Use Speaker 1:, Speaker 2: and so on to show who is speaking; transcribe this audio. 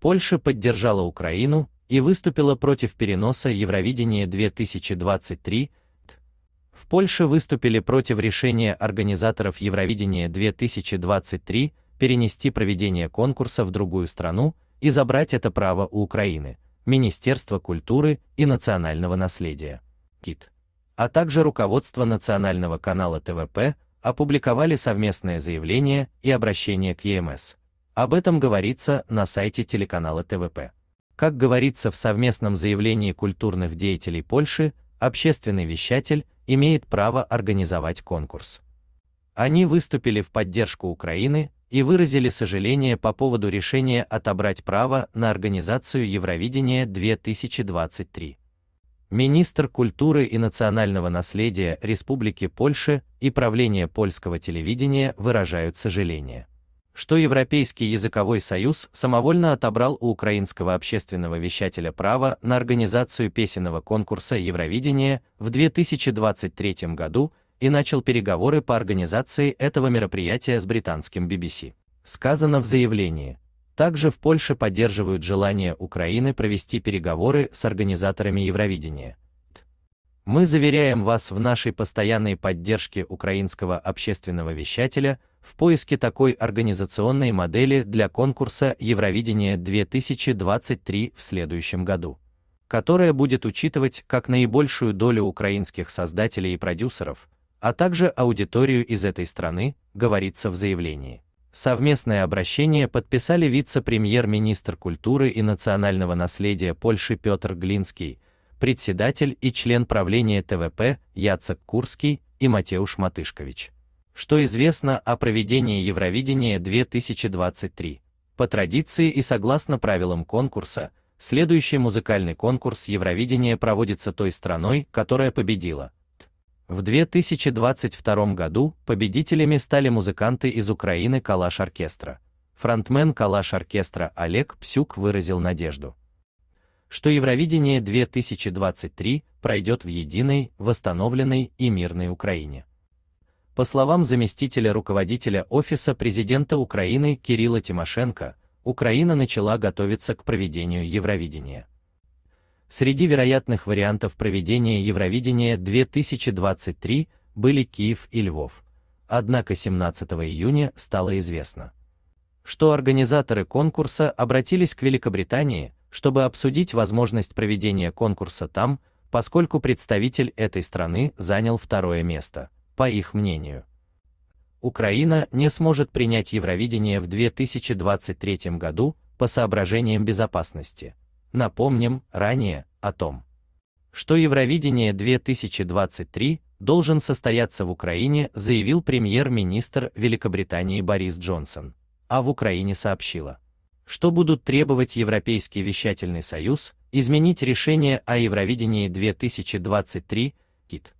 Speaker 1: Польша поддержала Украину и выступила против переноса Евровидения 2023. В Польше выступили против решения организаторов Евровидения 2023 перенести проведение конкурса в другую страну и забрать это право у Украины, Министерства культуры и национального наследия. КИТ. А также руководство национального канала ТВП опубликовали совместное заявление и обращение к ЕМС. Об этом говорится на сайте телеканала ТВП. Как говорится в совместном заявлении культурных деятелей Польши, общественный вещатель имеет право организовать конкурс. Они выступили в поддержку Украины и выразили сожаление по поводу решения отобрать право на организацию Евровидения 2023 министр культуры и национального наследия Республики Польши и правление польского телевидения выражают сожаление что Европейский языковой союз самовольно отобрал у украинского общественного вещателя право на организацию песенного конкурса Евровидение в 2023 году и начал переговоры по организации этого мероприятия с британским BBC. Сказано в заявлении. Также в Польше поддерживают желание Украины провести переговоры с организаторами Евровидения. Мы заверяем вас в нашей постоянной поддержке украинского общественного вещателя в поиске такой организационной модели для конкурса Евровидение 2023 в следующем году, которая будет учитывать как наибольшую долю украинских создателей и продюсеров, а также аудиторию из этой страны, говорится в заявлении. Совместное обращение подписали вице-премьер-министр культуры и национального наследия Польши Петр Глинский, председатель и член правления ТВП Яцек Курский и Матеуш Матышкович что известно о проведении Евровидения 2023. По традиции и согласно правилам конкурса, следующий музыкальный конкурс Евровидения проводится той страной, которая победила. В 2022 году победителями стали музыканты из Украины Калаш Оркестра. Фронтмен Калаш Оркестра Олег Псюк выразил надежду, что Евровидение 2023 пройдет в единой, восстановленной и мирной Украине. По словам заместителя руководителя Офиса президента Украины Кирилла Тимошенко, Украина начала готовиться к проведению Евровидения. Среди вероятных вариантов проведения Евровидения 2023 были Киев и Львов. Однако 17 июня стало известно, что организаторы конкурса обратились к Великобритании, чтобы обсудить возможность проведения конкурса там, поскольку представитель этой страны занял второе место по их мнению. Украина не сможет принять Евровидение в 2023 году по соображениям безопасности. Напомним ранее о том, что Евровидение 2023 должен состояться в Украине, заявил премьер-министр Великобритании Борис Джонсон, а в Украине сообщила, что будут требовать Европейский вещательный союз изменить решение о Евровидении 2023 КИТ.